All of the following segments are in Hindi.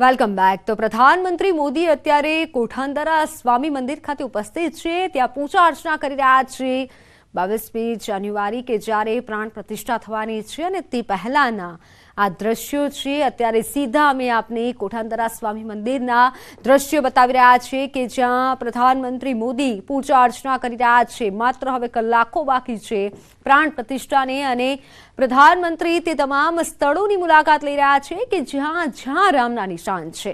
વેલકમ બેક તો પ્રધાનમંત્રી મોદી અત્યારે કોઠાંદરા સ્વામી મંદિર ખાતે ઉપસ્થિત છે ત્યાં પૂજા અર્ચના કરી રહ્યા છે 바비스피 जनवरी के जारे प्राण प्रतिष्ठा થવાની છે અને તે પેલાના આ દ્રશ્યો છે અત્યારે સીધા અમે આપને કોઠાંદરા સ્વામી મંદિરના દ્રશ્યો બતાવી રહ્યા છે કે જ્યાં प्रधानमंत्री મોદી પૂજા આર્ચના કરી રહ્યા છે માત્ર હવે કલાકો બાકી છે प्राण प्रतिष्ठा ને અને प्रधानमंत्री તે તમામ સ્થળોની મુલાકાત લઈ રહ્યા છે કે જ્યાં જ્યાં રામના નિશાન છે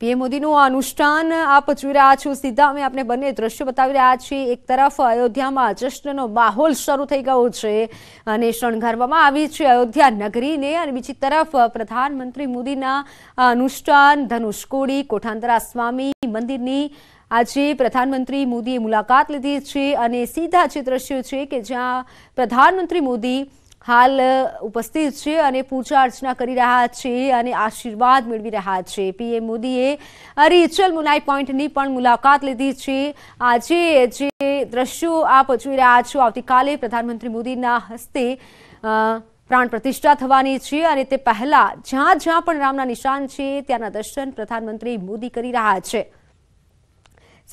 પીએમ મોદીનું અનુષ્ઠાન આપ જોઈ રહ્યા છો સીધા અમે આપને બંને દ્રશ્યો બતાવી રહ્યા છીએ એક તરફ અયોધ્યામાં જશ્નનો માહોલ શરૂ થઈ ગયો છે અને શણગારવામાં આવી છે અયોધ્યા નગરીને અને બીજી તરફ પ્રધાનમંત્રી મોદીના અનુષ્ઠાન ધનુષકોડી કોઠાંતરા સ્વામી મંદિરની આજે પ્રધાનમંત્રી મોદીએ મુલાકાત લીધી છે અને સીધા જે દ્રશ્યો છે કે જ્યાં પ્રધાનમંત્રી મોદી હાલ ઉપસ્થિત છે અને પૂજા અર્ચના કરી રહ્યા છે અને આશીર્વાદ મેળવી રહ્યા છે પીએમ મોદીએ રીચલ મુલાઈ પોઈન્ટની પણ મુલાકાત લીધી છે આજે જે દ્રશ્યો આપ જોઈ રહ્યા છો આવતીકાલે પ્રધાનમંત્રી મોદીના હસ્તે પ્રાણ પ્રતિષ્ઠા થવાની છે અને તે પહેલા જ્યાં જ્યાં પણ રામના નિશાન છે ત્યાંના દર્શન પ્રધાનમંત્રી મોદી કરી રહ્યા છે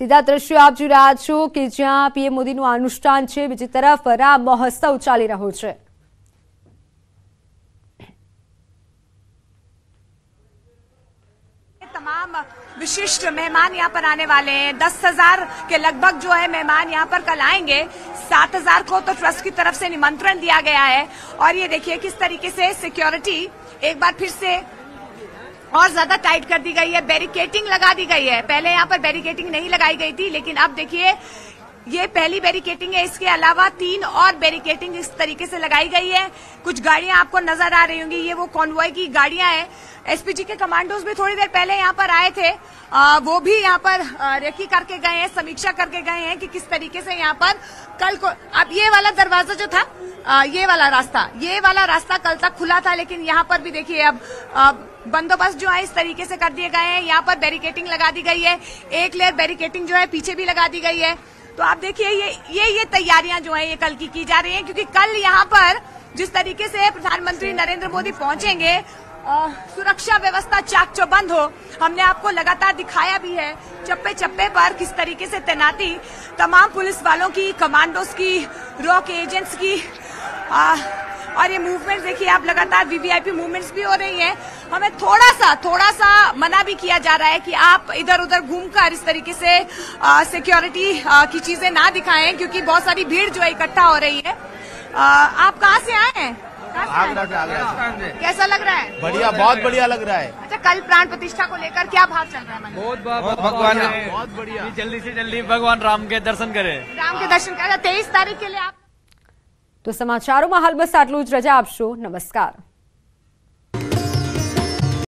સીધા દ્રશ્યો આપ જોઈ રહ્યા છો કે જ્યાં પીએમ મોદીનું અનુષ્ઠાન છે બીજી તરફ રામ મહોત્સવ ચાલી રહ્યો છે विशिष्ट मेहमान यहाँ पर आने वाले हैं दस हजार के लगभग जो है मेहमान यहाँ पर कल आएंगे सात हजार को तो ट्रस्ट की तरफ से निमंत्रण दिया गया है और ये देखिए किस तरीके से सिक्योरिटी एक बार फिर से और ज्यादा टाइट कर दी गई है बैरिकेटिंग लगा दी गई है पहले यहाँ पर बैरिकेटिंग नहीं लगाई गई थी लेकिन अब देखिए ये पहली बैरिकेटिंग है इसके अलावा तीन और बैरिकेटिंग इस तरीके से लगाई गई है कुछ गाड़ियां आपको नजर आ रही होंगी ये वो कॉन्वॉय की गाड़ियां हैं एसपीजी के कमांडोज भी थोड़ी देर पहले यहाँ पर आए थे आ, वो भी यहाँ पर रेखी करके गए हैं समीक्षा करके गए हैं कि किस तरीके से यहाँ पर कल को अब ये वाला दरवाजा जो था आ, ये वाला रास्ता ये वाला रास्ता कल तक खुला था लेकिन यहाँ पर भी देखिए अब, अब बंदोबस्त जो है इस तरीके से कर दिए गए हैं यहाँ पर बैरिकेटिंग लगा दी गई है एक लेयर बैरिकेटिंग जो है पीछे भी लगा दी गई है तो आप देखिए ये ये ये तैयारियां जो है ये कल की की जा रही हैं क्योंकि कल यहाँ पर जिस तरीके से प्रधानमंत्री नरेंद्र मोदी पहुंचेंगे आ, सुरक्षा व्यवस्था चाक चौबंद हो हमने आपको लगातार दिखाया भी है चप्पे चप्पे पर किस तरीके से तैनाती तमाम पुलिस वालों की कमांडोस की रॉक एजेंट्स की आ, और ये मूवमेंट्स देखिए आप लगातार वीवीआईपी मूवमेंट्स भी हो रही है हमें थोड़ा सा थोड़ा सा मना भी किया जा रहा है कि आप इधर उधर घूमकर इस तरीके से सिक्योरिटी की चीजें ना दिखाएं क्योंकि बहुत सारी भीड़ जो है इकट्ठा हो रही है आ, आप कहाँ से आए हैं आगरा से आगरा कैसा लग रहा है बढ़िया बहुत बढ़िया लग रहा है अच्छा कल प्राण प्रतिष्ठा को लेकर क्या भाव चल रहा है बहुत बहुत भगवान बहुत बढ़िया जल्दी से जल्दी भगवान राम के दर्शन करें राम के दर्शन करें अच्छा, तेईस तारीख के लिए आप તો સમાચારોમાં હાલ બસ આટલું જ રજા આપશો નમસ્કાર